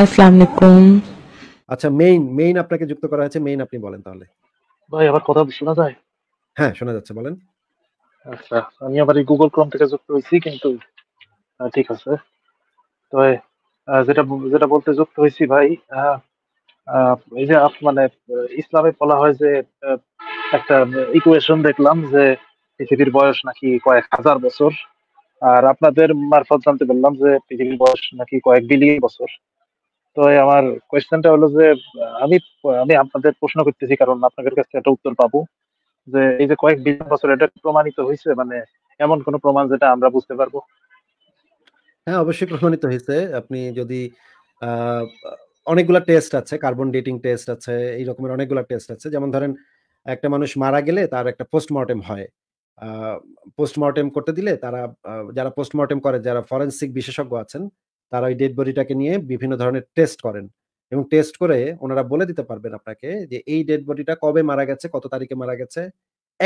আসসালামু আচ্ছা main main আপনাকে যুক্ত করা হয়েছে মেইন আপনি বলেন তাহলে ভাই আবার কথা শোনা যায় হ্যাঁ শোনা যাচ্ছে বলেন আচ্ছা আমি আবার গুগল ক্রোম থেকে যুক্ত হয়েছি কিন্তু ঠিক আছে তো যেটা যেটা বলতে যুক্ত হয়েছি ভাই এই যে মানে ইসলামে বলা হয় যে একটা ইকুয়েশন দেখলাম যে পৃথিবীর বয়স নাকি কয়েক হাজার বছর আর আপনাদের মারফত জানতে পারলাম যে পৃথিবীর বয়স নাকি কয়েক বিলিয়ন বছর তো আমার কোয়েশ্চেনটা হলো যে আমি আমি আপনাদের প্রশ্ন করতেছি কারণ আপনাদের কাছে একটা উত্তর পাবো যে এই যে কয়েক বিশ বছর এটা প্রমাণিত হয়েছে মানে এমন কোন প্রমাণ যেটা আমরা বুঝতে পারবো হ্যাঁ অবশ্যই প্রমাণিত হয়েছে আপনি যদি অনেকগুলা টেস্ট আছে কার্বন ডেটিং টেস্ট আছে এই রকমের অনেকগুলা টেস্ট আছে যেমন ধরেন একটা মানুষ মারা গেলে তার একটা পোস্টমর্টেম হয় পোস্টমর্টেম করতে দিলে তারা যারা পোস্টমর্টেম করে যারা ফরেন্সিক বিশেষজ্ঞ আছেন তারা ওই ডেড বডিটাকে নিয়ে বিভিন্ন ধরনের টেস্ট করেন এবং টেস্ট করে ওনারা বলে দিতে পারবেন আপনাকে যে এই ডেড বডিটা কবে মারা গেছে কত তারিখে মারা গেছে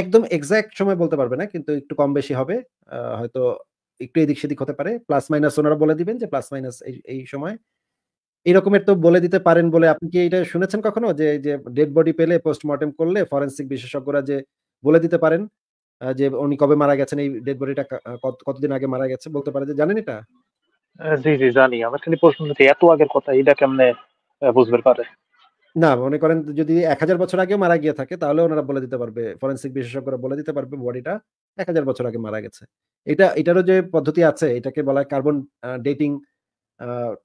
একদম এক্সাক্ট সময় বলতে পারবে না কিন্তু একটু কম বেশি হবে হয়তো একটু এদিক সেদিক হতে পারে প্লাস মাইনাস ওনারা বলে দিবেন যে প্লাস মাইনাস এই সময় এরকমের তো বলে দিতে পারেন বলে আপনি কি এটা শুনেছেন কখনো যে যে ডেড বডি পেলে পোস্টমর্টেম করলে ফরেন্সিক বিশেষজ্ঞরা যে বলে দিতে পারেন যে উনি কবে মারা গেছেন এই ডেড বডিটা কতদিন আগে মারা গেছে বলতে পারে যে জানেন এটা জি জি জানি আমার খালি প্রশ্ন হচ্ছে এত আগের কথা এটা কেমনে বুঝবে পারে না মনে করেন যদি এক হাজার বছর আগে মারা গিয়ে থাকে তাহলে ওনারা বলে দিতে পারবে ফরেন্সিক বিশেষজ্ঞরা বলে দিতে পারবে বডিটা এক হাজার বছর আগে মারা গেছে এটা এটারও যে পদ্ধতি আছে এটাকে বলা হয় কার্বন ডেটিং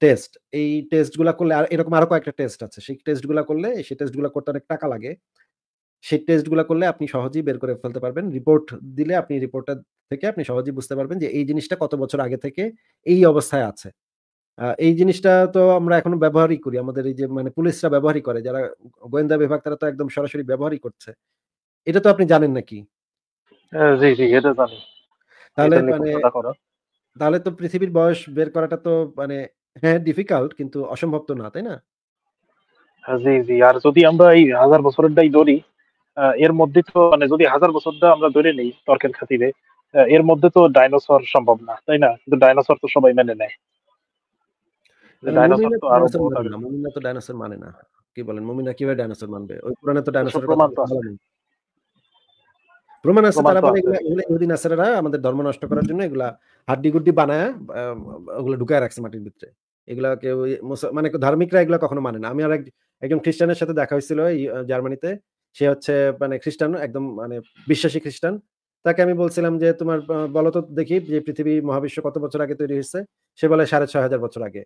টেস্ট এই টেস্টগুলো করলে আর এরকম আরো কয়েকটা টেস্ট আছে সেই টেস্টগুলো করলে সেই টেস্টগুলো করতে অনেক টাকা লাগে সেই টেস্টগুলো করলে আপনি সহজেই বের করে ফেলতে পারবেন রিপোর্ট দিলে আপনি রিপোর্টটা থেকে আপনি সহজেই বুঝতে পারবেন যে এই জিনিসটা কত বছর আগে থেকে এই অবস্থায় আছে এই জিনিসটা তো আমরা এখনো ব্যবহারই করি আমাদের এই যে মানে পুলিশরা ব্যবহারই করে যারা গোয়েন্দা বিভাগ তারা তো একদম সরাসরি ব্যবহারই করছে এটা তো আপনি জানেন নাকি জি জি এটা জানি তাহলে মানে তাহলে তো পৃথিবীর বয়স বের করাটা তো মানে হ্যাঁ ডিফিকাল্ট কিন্তু অসম্ভব তো না তাই না জি জি আর যদি আমরা এই হাজার বছরেরটাই ধরি এর মধ্যে তো মানে যদি হাজার বছর দা আমরা ধরে নেই তর্কের খাতিরে এর মধ্যে তো ডাইনোসর সম্ভব না তাই না কিন্তু ডাইনোসর তো সবাই মেনে নেয় ডাইনোসর তো ডাইনোসর মানে, মানে না কি বলেন মুমিনা কিভাবে ডাইনোসর মানবে ওই পুরাণে তো ডাইনোসর প্রমাণ তো আছে প্রমাণ আছে তারা বলে এগুলো ইহুদি নাসারারা আমাদের ধর্ম নষ্ট করার জন্য এগুলা হাড্ডি গুড্ডি বানায় ওগুলো ঢুকায় রাখছে মাটির ভিতরে এগুলা কেউ মানে ধার্মিকরা এগুলো কখনো মানে না আমি আর একজন খ্রিস্টানের সাথে দেখা হয়েছিল জার্মানিতে সে হচ্ছে মানে খ্রিস্টান একদম মানে বিশ্বাসী খ্রিস্টান তাকে আমি বলছিলাম যে তোমার বলো তো দেখি যে পৃথিবী মহাবিশ্ব কত বছর আগে তৈরি হয়েছে সে বলে সাড়ে ছয় হাজার বছর আগে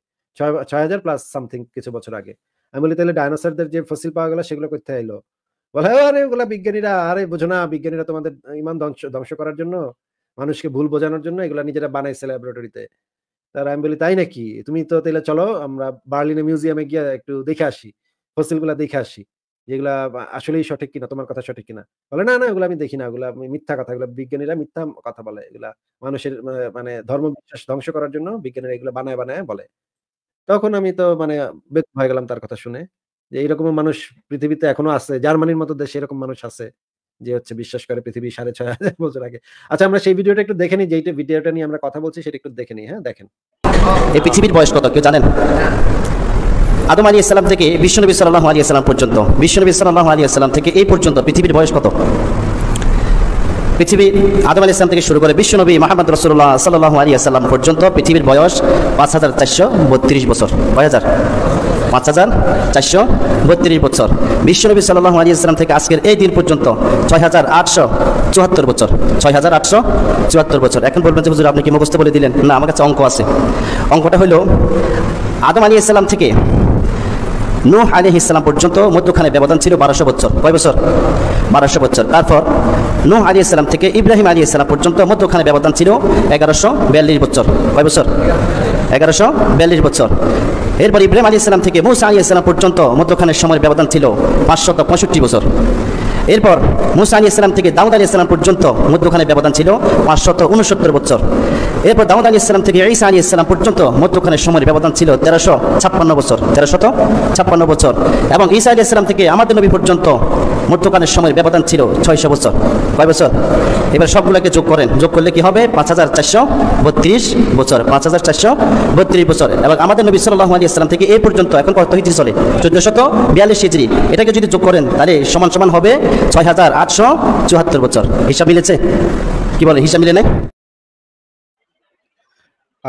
ছয় হাজার প্লাস সামথিং কিছু বছর আগে আমি বলি তাহলে ডাইনোসারদের যে ফসিল পাওয়া গেলো সেগুলো করতে এলো বলে আরে ওগুলা বিজ্ঞানীরা আরে বোঝো না বিজ্ঞানীরা তোমাদের ইমান ধ্বংস ধ্বংস করার জন্য মানুষকে ভুল বোঝানোর জন্য এগুলা নিজেরা বানাইছে ল্যাবরেটরিতে তার আমি বলি তাই নাকি তুমি তো তাহলে চলো আমরা বার্লিনে মিউজিয়ামে গিয়ে একটু দেখে আসি ফসিলগুলা দেখে আসি যেগুলা আসলেই সঠিক কিনা তোমার কথা সঠিক কিনা বলে না না এগুলো আমি দেখি না এগুলো মিথ্যা কথা এগুলো বিজ্ঞানীরা মিথ্যা কথা বলে এগুলা মানুষের মানে ধর্ম বিশ্বাস ধ্বংস করার জন্য বিজ্ঞানীরা এগুলো বানায় বানায় বলে তখন আমি তো মানে ব্যক্ত হয়ে গেলাম তার কথা শুনে যে এইরকম মানুষ পৃথিবীতে এখনো আছে জার্মানির মতো দেশে এরকম মানুষ আছে যে হচ্ছে বিশ্বাস করে পৃথিবী সাড়ে ছয় হাজার বছর আগে আচ্ছা আমরা সেই ভিডিওটা একটু দেখে নিই যেইটা ভিডিওটা নিয়ে আমরা কথা বলছি সেটা একটু দেখে নিই হ্যাঁ দেখেন এই পৃথিবীর বয়স কত কেউ জানেন আদম আলী ইসলাম থেকে বিশ্বনবী সাল্লাহ আলী ইসলাম পর্যন্ত বিশ্বনবী সাল্লাহ আলী ইসলাম থেকে এই পর্যন্ত পৃথিবীর বয়স কত পৃথিবী আদম আলী ইসলাম থেকে শুরু করে বিশ্বনবী মাহমদ রসুল্লাহ সাল্লাহ আলী আসাল্লাম পর্যন্ত পৃথিবীর বয়স পাঁচ হাজার চারশো বত্রিশ বছর কয় হাজার পাঁচ হাজার চারশো বত্রিশ বছর বিশ্বনবী সাল্লাহ আলী ইসলাম থেকে আজকের এই দিন পর্যন্ত ছয় হাজার আটশো চুয়াত্তর বছর ছয় হাজার আটশো চুয়াত্তর বছর এখন বলবেন যে হুজুর আপনি কি মুখস্থ বলে দিলেন না আমার কাছে অঙ্ক আছে অঙ্কটা হলো আদম আলী ইসলাম থেকে নূহ আলি ইসলাম পর্যন্ত মধ্যখানে ব্যবধান ছিল বারোশো বছর কয় বছর বারোশো বছর তারপর নূহ আলী ইসলাম থেকে ইব্রাহিম আলী ইসলাম পর্যন্ত মধ্যখানে ব্যবধান ছিল এগারোশো বিয়াল্লিশ বছর কয় বছর এগারোশো বিয়াল্লিশ বছর এরপর ইব্রাহিম আলী ইসলাম থেকে মুসা আলী ইসলাম পর্যন্ত মধ্যখানের সময়ের ব্যবধান ছিল পাঁচশত পঁয়ষট্টি বছর এরপর মুসা আলী ইসলাম থেকে দাউদ আলী ইসলাম পর্যন্ত মধ্যখানের ব্যবধান ছিল পাঁচশত উনসত্তর বছর এরপর দাউদ আলী ইসলাম থেকে ঈসা আলী ইসলাম পর্যন্ত মধ্যখানের সময়ের ব্যবধান ছিল তেরোশো ছাপ্পান্ন বছর তেরোশত ছাপ্পান্ন বছর এবং ঈসা আলী ইসলাম থেকে আমাদের নবী পর্যন্ত মধ্যখানের সময়ের ব্যবধান ছিল ছয়শো বছর কয় বছর এবার সবগুলোকে যোগ করেন যোগ করলে কি হবে পাঁচ হাজার চারশো বত্রিশ বছর পাঁচ হাজার চারশো বত্রিশ বছর এবং আমাদের নবী সাল্লাহ আলী ইসলাম থেকে এ পর্যন্ত এখন কত হিজড়ি চলে চোদ্দশত বিয়াল্লিশ হিজড়ি এটাকে যদি যোগ করেন তাহলে সমান সমান হবে ছয় হাজার আটশো চুয়াত্তর বছর হিসাব মিলেছে কি বলে হিসাব মিলে নেই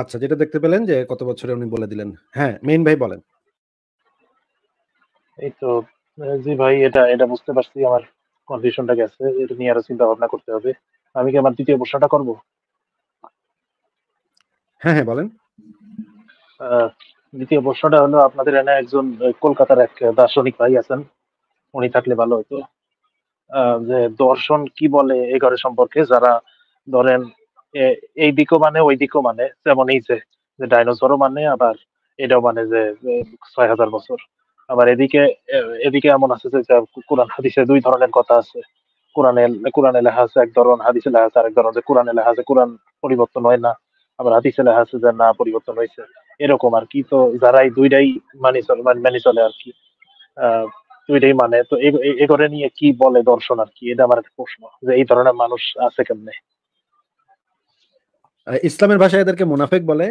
আচ্ছা যেটা দেখতে পেলেন যে কত বছরে উনি বলে দিলেন হ্যাঁ মেইন ভাই বলেন এই তো জি ভাই এটা এটা বুঝতে পারছি আমার কন্ডিশনটা গেছে এটা নিয়ে আরো চিন্তা ভাবনা করতে হবে আমি কি আমার দ্বিতীয় প্রশ্নটা করব হ্যাঁ হ্যাঁ বলেন দ্বিতীয় প্রশ্নটা হলো আপনাদের এনে একজন কলকাতার এক দার্শনিক ভাই আছেন উনি থাকলে ভালো হতো যে দর্শন কি বলে এ ঘরে সম্পর্কে যারা ধরেন এই দিকও মানে ওই দিকও মানে যেমন এই যে ডাইনোসরও মানে আবার এটাও মানে যে ছয় হাজার বছর আবার এদিকে এদিকে এমন আছে যে কোরআন হাদিসে দুই ধরনের কথা আছে কোরআনে কোরআনে লেখা আছে এক ধরন হাদিসে লেখা আছে আরেক ধরন যে কোরআনে লেখা আছে কোরআন পরিবর্তন হয় না আবার হাদিসে লেখা আছে যে না পরিবর্তন হয়েছে এরকম আর কি তো যারাই দুইটাই মানে মেনে চলে আর কি দুইটাই মানে তো এগুলো নিয়ে কি বলে দর্শন আর কি এটা আমার একটা প্রশ্ন যে এই ধরনের মানুষ আছে কেমনে ইসলামের ভাষায় এদেরকে মুনাফেক বলে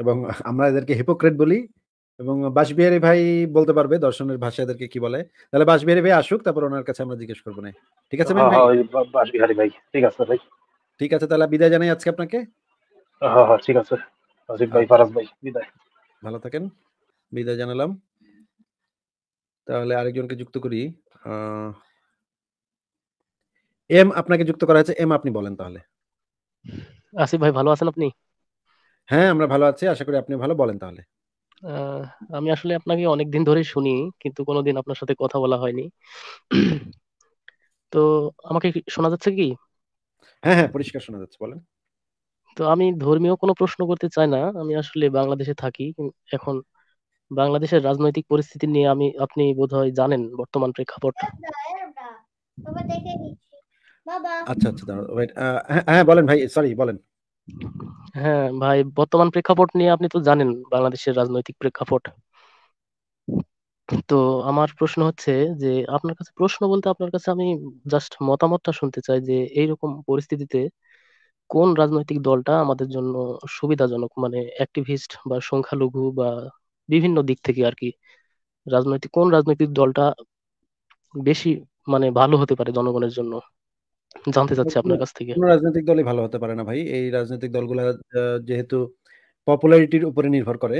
এবং আমরা এদেরকে হিপোক্রেট বলি এবং বাসবিহারী ভাই বলতে পারবে দর্শনের ভাষা এদেরকে কি বলে তাহলে বাসবিহারী ভাই আসুক তারপর ওনার কাছে আমরা জিজ্ঞেস করবো না ঠিক আছে হ্যাঁ, হ্যাঁ, বাসবিহারী ভাই ঠিক আছে ভাই ঠিক আছে তাহলে বিদায় জানাই আজকে আপনাকে হ্যাঁ হ্যাঁ ঠিক আছে আচ্ছা। ভালো থাকেন বিদায় জানালাম তাহলে আরেকজনকে যুক্ত করি এম আপনাকে যুক্ত করা হয়েছে এম আপনি বলেন তাহলে আসিফ ভাই ভালো আছেন আপনি হ্যাঁ আমরা ভালো আছি আশা করি আপনি ভালো বলেন তাহলে আমি আসলে আপনাকে অনেক দিন ধরে শুনি কিন্তু কোনোদিন আপনার সাথে কথা বলা হয়নি তো আমাকে শোনা যাচ্ছে কি হ্যাঁ হ্যাঁ পরিষ্কার শোনা যাচ্ছে বলেন তো আমি ধর্মীয় কোনো প্রশ্ন করতে চাই না আমি আসলে বাংলাদেশে থাকি এখন বাংলাদেশের রাজনৈতিক পরিস্থিতি নিয়ে আমি আপনি বোধহয় জানেন বর্তমান প্রেক্ষাপট আচ্ছা আচ্ছা, আচ্ছা হ্যাঁ, হ্যাঁ বলেন ভাই সরি বলেন হ্যাঁ ভাই বর্তমান প্রেক্ষাপট নিয়ে আপনি তো জানেন বাংলাদেশের রাজনৈতিক প্রেক্ষাপট তো আমার প্রশ্ন হচ্ছে যে আপনার কাছে প্রশ্ন বলতে আপনার কাছে আমি জাস্ট মতামতটা শুনতে চাই যে এইরকম পরিস্থিতিতে কোন রাজনৈতিক দলটা আমাদের জন্য সুবিধাজনক মানে অ্যাক্টিভিস্ট বা সংখ্যালঘু বা বিভিন্ন দিক থেকে আর কি রাজনৈতিক কোন রাজনৈতিক দলটা বেশি মানে ভালো হতে পারে জনগণের জন্য জানতে চাচ্ছি আপনার কাছ থেকে কোনো রাজনৈতিক দলই ভালো হতে পারে না ভাই এই রাজনৈতিক দলগুলা যেহেতু পপুলারিটির উপরে নির্ভর করে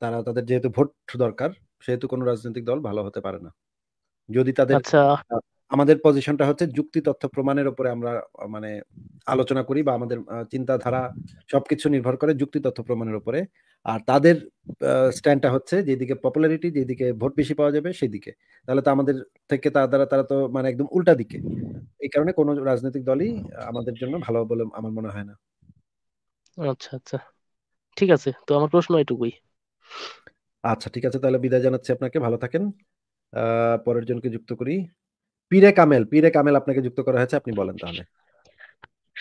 তারা তাদের যেহেতু ভোট দরকার সেহেতু কোনো রাজনৈতিক দল ভালো হতে পারে না যদি তাদের আচ্ছা আমাদের পজিশনটা হচ্ছে যুক্তি তথ্য প্রমাণের উপরে আমরা মানে আলোচনা করি বা আমাদের চিন্তাধারা সবকিছু নির্ভর করে যুক্তি তথ্য প্রমাণের উপরে আর তাদের স্ট্যান্ডটা হচ্ছে যেদিকে পপুলারিটি যেদিকে ভোট বেশি পাওয়া যাবে সেদিকে তাহলে তো আমাদের থেকে তার দ্বারা তারা তো মানে একদম উল্টা দিকে এই কারণে কোনো রাজনৈতিক দলই আমাদের জন্য ভালো বলে আমার মনে হয় না আচ্ছা আচ্ছা ঠিক আছে তো আমার প্রশ্ন এটুকুই আচ্ছা ঠিক আছে তাহলে বিদায় জানাচ্ছি আপনাকে ভালো থাকেন পরের জনকে যুক্ত করি পিরে কামেল পিরে কামেল আপনাকে যুক্ত করা হয়েছে আপনি বলেন তাহলে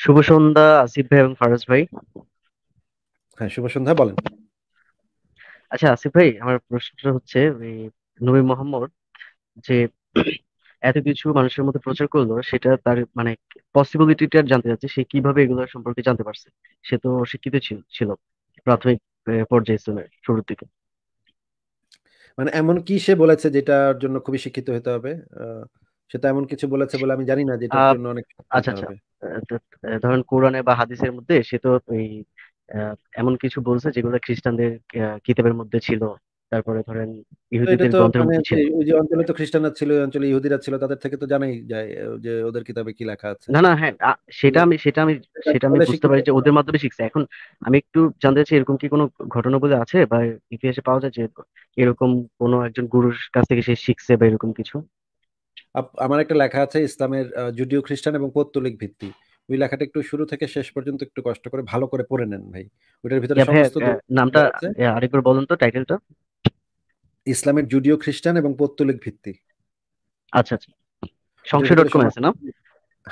শুভ সন্ধ্যা আসিফ ভাই এবং ফারাজ ভাই হ্যাঁ শুভ সন্ধ্যা বলেন আচ্ছা আসিফ ভাই আমার প্রশ্নটা হচ্ছে নবী মোহাম্মদ যে এত কিছু মানুষের মধ্যে প্রচার করলো সেটা তার মানে পসিবিলিটিটা জানতে চাচ্ছে সে কিভাবে এগুলো সম্পর্কে জানতে পারছে সে তো শিক্ষিত ছিল প্রাথমিক পর্যায়ে ইসলামের শুরুর দিকে মানে এমন কি সে বলেছে যেটার জন্য খুবই শিক্ষিত হতে হবে আহ সেটা এমন কিছু বলেছে বলে আমি জানি না যে এটার জন্য অনেক আচ্ছা আচ্ছা ধরেন কোরআনে বা হাদিসের মধ্যে সে তো ওই এমন কিছু বলছে যেগুলো খ্রিস্টানদের কিতাবের মধ্যে ছিল তারপরে ধরেন ইহুদিদের গ্রন্থের মানে মধ্যে ছিল ওই যে অঞ্চলে তো খ্রিস্টানরা ছিল ওই অঞ্চলে ইহুদিরা ছিল তাদের থেকে তো জানাই যায় যে ওদের কিতাবে কি লেখা আছে না না হ্যাঁ সেটা আমি সেটা আমি সেটা আমি বুঝতে পারি যে ওদের মাধ্যমে শিখছে এখন আমি একটু জানতে চাই এরকম কি কোনো ঘটনা বলে আছে বা ইতিহাসে পাওয়া যায় যে এরকম কোনো একজন গুরুর কাছ থেকে সে শিখছে বা এরকম কিছু আমার একটা লেখা আছে ইসলামের জুডিও খ্রিস্টান এবং পৌত্তলিক ভিত্তি ওই লেখাটা একটু শুরু থেকে শেষ পর্যন্ত একটু কষ্ট করে ভালো করে পড়ে নেন ভাই ওটার ভিতরে সমস্ত নামটা আরেকবার বলুন তো টাইটেলটা ইসলামের জুডিও খ্রিস্টান এবং পৌত্তলিক ভিত্তি আচ্ছা আচ্ছা সংশয় আছে না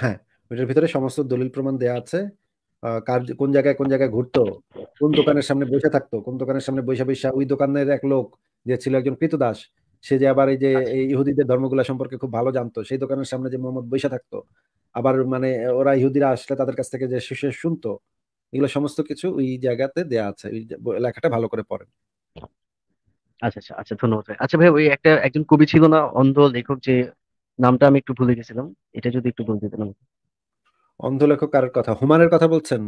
হ্যাঁ ওইটার ভিতরে সমস্ত দলিল প্রমাণ দেওয়া আছে কার কোন জায়গায় কোন জায়গায় ঘুরতো কোন দোকানের সামনে বসে থাকতো কোন দোকানের সামনে বৈশা বৈশা ওই দোকানের এক লোক যে ছিল একজন কৃতদাস সে যে আবার এই যে আচ্ছা। ইহুদিদের ধর্মগুলা সম্পর্কে খুব ভালো জানতো সেই দোকানের সামনে যে মোহাম্মদ বৈশা থাকতো আবার মানে ওরা ইহুদিরা আসলে তাদের কাছ থেকে যে শেষে শুনতো এগুলো সমস্ত কিছু ওই জায়গাতে দেয়া আছে ওই লেখাটা ভালো করে পড়েন আচ্ছা আচ্ছা আচ্ছা ধন্যবাদ ভাই আচ্ছা ভাই ওই একটা একজন কবি ছিল না অন্ধ লেখক যে নামটা আমি একটু ভুলে গেছিলাম এটা যদি একটু বলে দিতেন অন্ধ লেখক কার কথা হুমানের কথা বলছেন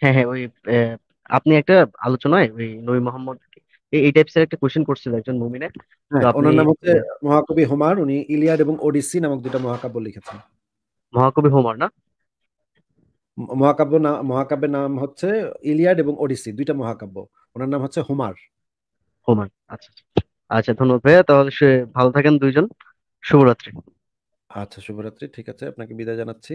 হ্যাঁ হ্যাঁ ওই আপনি একটা আলোচনায় ওই নবী মোহাম্মদ এই টাইপসের একটা কোশ্চেন করছিল একজন মুমিনে হ্যাঁ, ওনার নাম হচ্ছে মহাকবি হোমার উনি ইলিয়াড এবং ওডিসি নামক দুটো মহাকাব্য লিখেছেন মহাকবি হোমার না মহাকাব্য না মহাকাব্যের নাম হচ্ছে ইলিয়াড এবং ওডিসি দুইটা মহাকাব্য ওনার নাম হচ্ছে হোমার হোমার আচ্ছা আচ্ছা, আচ্ছা ধন্যবাদ ভাইয়া তাহলে সে ভালো থাকেন দুইজন শুভরাত্রি আচ্ছা শুভরাত্রি ঠিক আছে আপনাকে বিদায় জানাচ্ছি